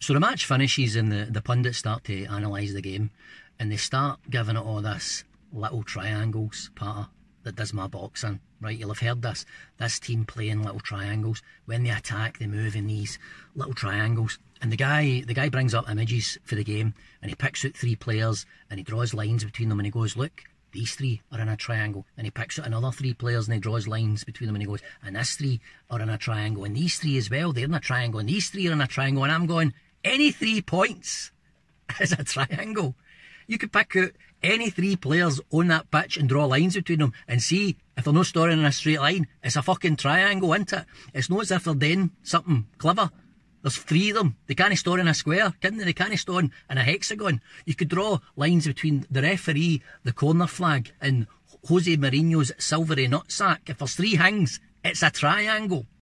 So the match finishes and the, the pundits start to analyse the game and they start giving it all this little triangles patter that does my boxing, right? You'll have heard this. This team playing little triangles. When they attack, they move in these little triangles. And the guy the guy brings up images for the game and he picks out three players and he draws lines between them and he goes, Look, these three are in a triangle. And he picks out another three players and he draws lines between them and he goes, And these three are in a triangle. And these three as well, they're in a triangle. And these three are in a triangle. And I'm going, any three points is a triangle. You could pick out any three players on that pitch and draw lines between them and see if they're not storing in a straight line. It's a fucking triangle, isn't it? It's not as if they're doing something clever. There's three of them. They can't store in a square, can they? They can't store in a hexagon. You could draw lines between the referee, the corner flag, and Jose Mourinho's silvery nutsack. If there's three hangs, it's a triangle.